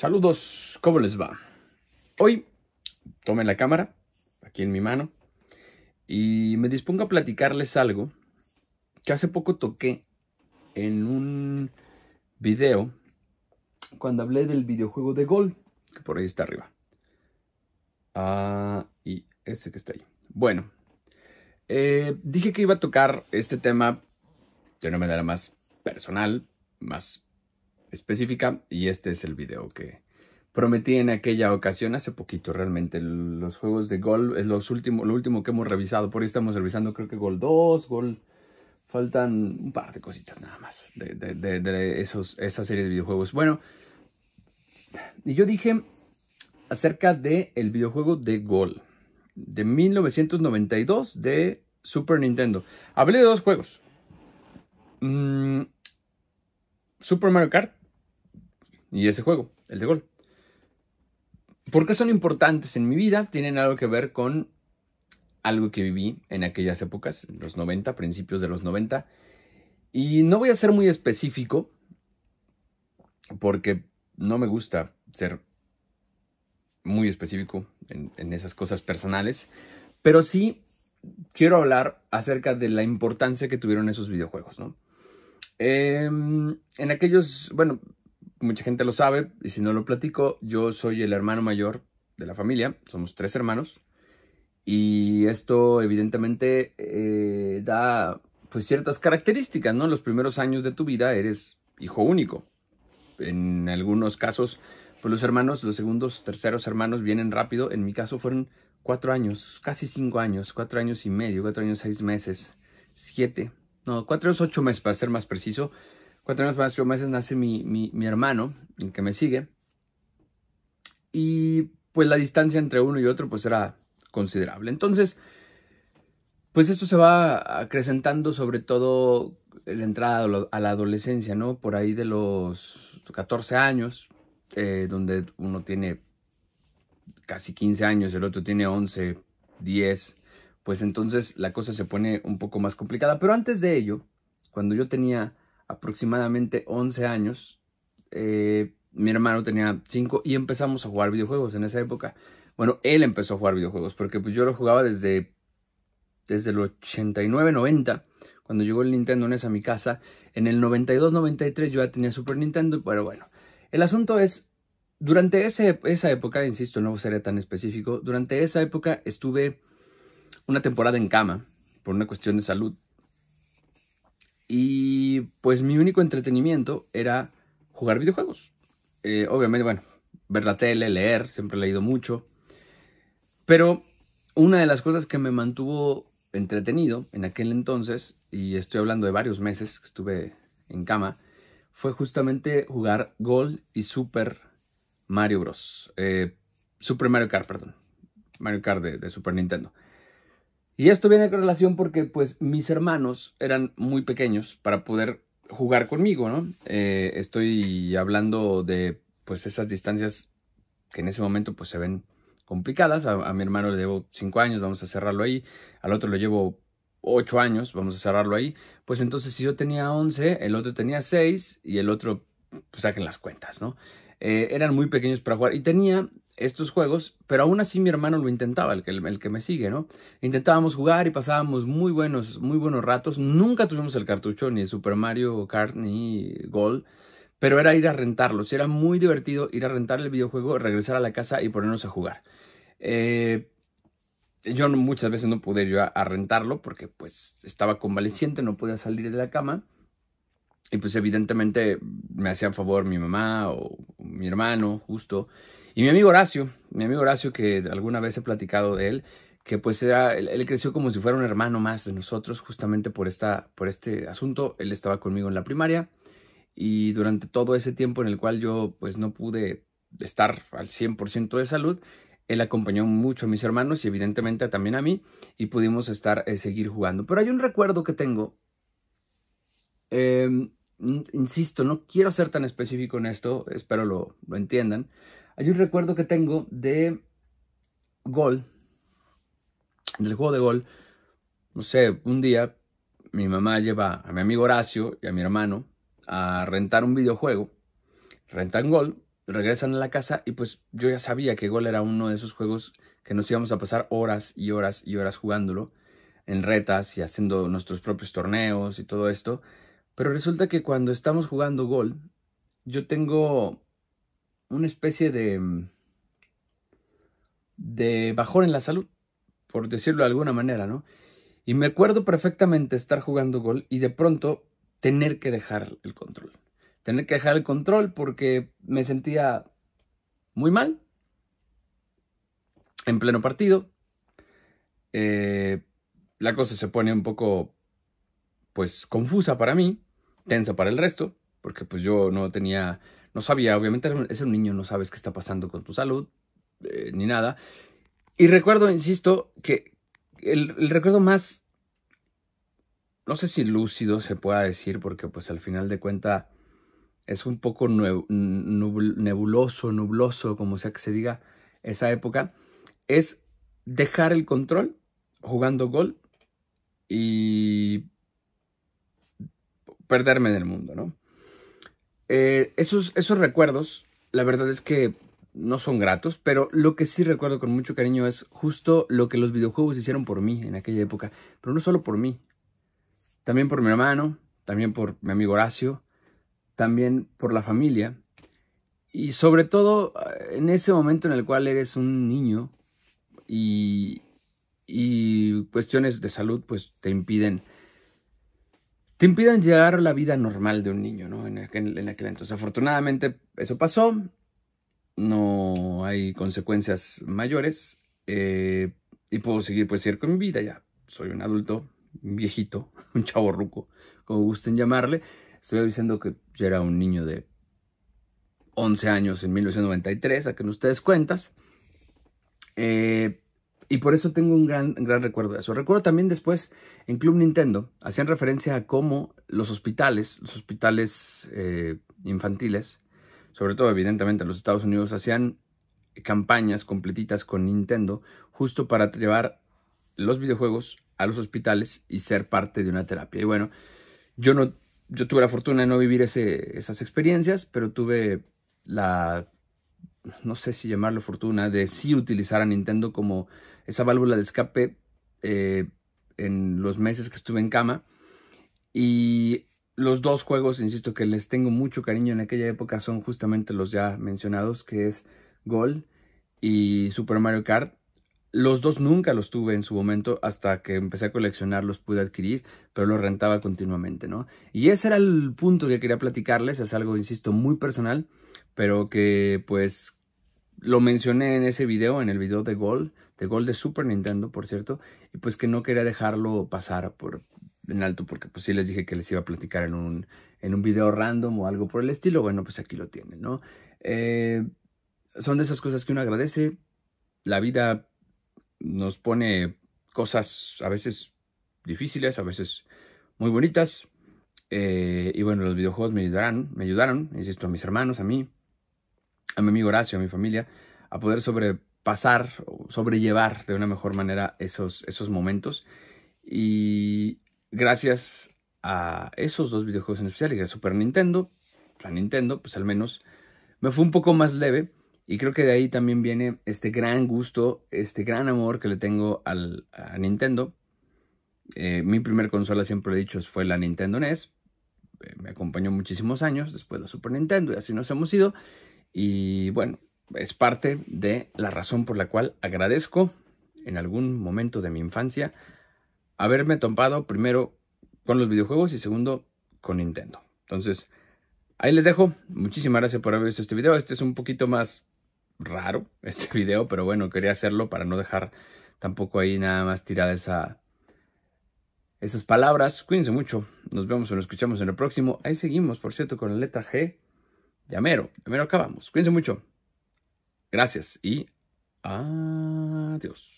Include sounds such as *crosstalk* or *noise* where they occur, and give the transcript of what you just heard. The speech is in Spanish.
Saludos, ¿cómo les va? Hoy tomé la cámara, aquí en mi mano, y me dispongo a platicarles algo que hace poco toqué en un video cuando hablé del videojuego de Gol, que por ahí está arriba. Ah, y ese que está ahí. Bueno, eh, dije que iba a tocar este tema de una manera más personal, más específica y este es el video que prometí en aquella ocasión hace poquito realmente los juegos de gol es eh, los lo último que hemos revisado por ahí estamos revisando creo que gol 2 gol faltan un par de cositas nada más de, esos, esa serie de videojuegos bueno y yo dije acerca de videojuego de gol de 1992 de Super Nintendo hablé de dos juegos mm, Super Mario Kart y ese juego, el de gol. ¿Por qué son importantes en mi vida? Tienen algo que ver con algo que viví en aquellas épocas, en los 90, principios de los 90. Y no voy a ser muy específico porque no me gusta ser muy específico en, esas cosas personales, pero sí quiero hablar acerca de la importancia que tuvieron esos videojuegos, ¿no? Em, en aquellos, bueno, mucha gente lo sabe, y si no lo platico, yo soy el hermano mayor de la familia, somos tres hermanos, y esto evidentemente eh, da pues ciertas características, ¿no? Los primeros años de tu vida eres hijo único. En algunos casos, pues los hermanos, los segundos, terceros hermanos vienen rápido. En mi caso fueron cuatro años, casi cinco años, cuatro años y medio, cuatro años, seis meses, siete, no, cuatro años, ocho meses para ser más preciso Cuatro meses nace mi, hermano, el que me sigue. Y pues la distancia entre uno y otro pues era considerable. Entonces, pues esto se va acrecentando sobre todo la entrada a la adolescencia, ¿no? Por ahí de los 14 años, eh, donde uno tiene casi 15 años, el otro tiene 11, 10, pues entonces la cosa se pone un poco más complicada. Pero antes de ello, cuando yo tenía aproximadamente 11 años, eh, mi hermano tenía 5 y empezamos a jugar videojuegos en esa época. Bueno, él empezó a jugar videojuegos porque pues, yo lo jugaba desde, desde el 89-90, cuando llegó el Nintendo NES a mi casa. En el 92-93 yo ya tenía Super Nintendo, pero bueno, el asunto es, durante esa época, insisto, no sería tan específico, durante esa época estuve una temporada en cama por una cuestión de salud. Y pues mi único entretenimiento era jugar videojuegos. Eh, obviamente, bueno, ver la tele, leer, siempre he leído mucho. Pero una de las cosas que me mantuvo entretenido en aquel entonces, y estoy hablando de varios meses que estuve en cama, fue justamente jugar Gol y Super Mario Bros. Eh, Super Mario Kart, perdón. Mario Kart de Super Nintendo. Y esto viene con relación porque pues mis hermanos eran muy pequeños para poder jugar conmigo, ¿no? Eh, estoy hablando de pues esas distancias que en ese momento pues se ven complicadas. A, mi hermano le llevo cinco años, vamos a cerrarlo ahí. Al otro le llevo ocho años, vamos a cerrarlo ahí. Pues entonces si yo tenía once, el otro tenía seis y el otro, pues saquen las cuentas, ¿no? Eh, eran muy pequeños para jugar y tenía estos juegos, pero aún así mi hermano lo intentaba, el que, el que me sigue, ¿no? Intentábamos jugar y pasábamos muy buenos, muy buenos ratos. Nunca tuvimos el cartucho, ni el Super Mario Kart, ni Gold, pero era ir a rentarlos. Era muy divertido ir a rentar el videojuego, regresar a la casa y ponernos a jugar. Eh, yo muchas veces no pude ir yo a, rentarlo porque pues estaba convaleciente, no podía salir de la cama. Y pues evidentemente me hacían favor mi mamá o mi hermano, justo, y mi amigo Horacio, mi amigo Horacio que alguna vez he platicado de él, que pues era, él, creció como si fuera un hermano más de nosotros, justamente por, esta, por este asunto. Él estaba conmigo en la primaria y durante todo ese tiempo en el cual yo pues no pude estar al 100% de salud, él acompañó mucho a mis hermanos y evidentemente también a mí y pudimos estar, eh, seguir jugando. Pero hay un recuerdo que tengo. Eh, insisto, no quiero ser tan específico en esto, espero lo, lo entiendan. Hay un recuerdo que tengo de gol, del juego de gol. No sé, un día mi mamá lleva a mi amigo Horacio y a mi hermano a rentar un videojuego. Rentan gol, regresan a la casa y pues yo ya sabía que gol era uno de esos juegos que nos íbamos a pasar horas y horas y horas jugándolo en retas y haciendo nuestros propios torneos y todo esto. Pero resulta que cuando estamos jugando gol, yo tengo una especie de, de bajón en la salud, por decirlo de alguna manera, ¿no? Y me acuerdo perfectamente estar jugando gol y de pronto tener que dejar el control. Tener que dejar el control porque me sentía muy mal en pleno partido. Eh, la cosa se pone un poco, pues, confusa para mí tensa para el resto, porque pues yo no tenía, no sabía, obviamente es un niño, no sabes qué está pasando con tu salud, eh, ni nada. Y recuerdo, insisto, que el, recuerdo más, no sé si lúcido se pueda decir, porque pues al final de cuenta es un poco nebuloso, nubloso, como sea que se diga esa época, es dejar el control jugando gol y perderme en el mundo, ¿no? Eh, esos, esos recuerdos, la verdad es que no son gratos, pero lo que sí recuerdo con mucho cariño es justo lo que los videojuegos hicieron por mí en aquella época, pero no solo por mí, también por mi hermano, también por mi amigo Horacio, también por la familia y sobre todo eh, en ese momento en el cual eres un niño y, y cuestiones de salud pues te impiden te impiden llegar a la vida normal de un niño, ¿no? En aquel, en entonces. Afortunadamente eso pasó, no hay consecuencias mayores eh, y puedo seguir pues con mi vida ya. Soy un adulto, un viejito, *laughs* un chavo ruco, como gusten llamarle. Estoy diciendo que yo era un niño de 11 años en 1993, no ustedes cuentas. Eh, y por eso tengo un gran, gran recuerdo de eso. Recuerdo también después en Club Nintendo hacían referencia a cómo los hospitales, los hospitales eh, infantiles, sobre todo evidentemente en los Estados Unidos, hacían campañas completitas con Nintendo justo para llevar los videojuegos a los hospitales y ser parte de una terapia. Y bueno, yo no, yo tuve la fortuna de no vivir ese, esas experiencias, pero tuve la no sé si llamarlo fortuna, de si utilizar a Nintendo como esa válvula de escape eh, en los meses que estuve en cama. Y los dos juegos, insisto, que les tengo mucho cariño en aquella época son justamente los ya mencionados, que es Gol y Super Mario Kart. Los dos nunca los tuve en su momento, hasta que empecé a coleccionar los pude adquirir, pero los rentaba continuamente, ¿no? Y ese era el punto que quería platicarles, es algo, insisto, muy personal, pero que pues lo mencioné en ese video, en el video de Gold, de Gold de Super Nintendo, por cierto, y pues que no quería dejarlo pasar por en alto porque pues sí les dije que les iba a platicar en un, en un video random o algo por el estilo. Bueno, pues aquí lo tienen, ¿no? Eh, son de esas cosas que uno agradece. La vida nos pone cosas a veces difíciles, a veces muy bonitas. Eh, y bueno, los videojuegos me ayudarán, me ayudaron, insisto, a mis hermanos, a mí, a mi amigo Horacio, a mi familia, a poder sobrepasar, sobrellevar de una mejor manera esos, esos momentos. Y gracias a esos dos videojuegos en especial y a Super Nintendo, la Nintendo, pues al menos me fue un poco más leve. Y creo que de ahí también viene este gran gusto, este gran amor que le tengo al, a Nintendo. Eh, mi primer consola, siempre he dicho, fue la Nintendo NES. Eh, me acompañó muchísimos años, después la Super Nintendo y así nos hemos ido. Y bueno, es parte de la razón por la cual agradezco en algún momento de mi infancia haberme topado primero con los videojuegos y segundo con Nintendo. Entonces, ahí les dejo. Muchísimas gracias por haber visto este video. Este es un poquito más raro, *laughs* este video, pero bueno, quería hacerlo para no dejar tampoco ahí nada más tirada esa, esas palabras. Cuídense mucho. Nos vemos o nos escuchamos en el próximo. Ahí seguimos, por cierto, con la letra G ya mero, acabamos. Cuídense mucho. Gracias y adiós.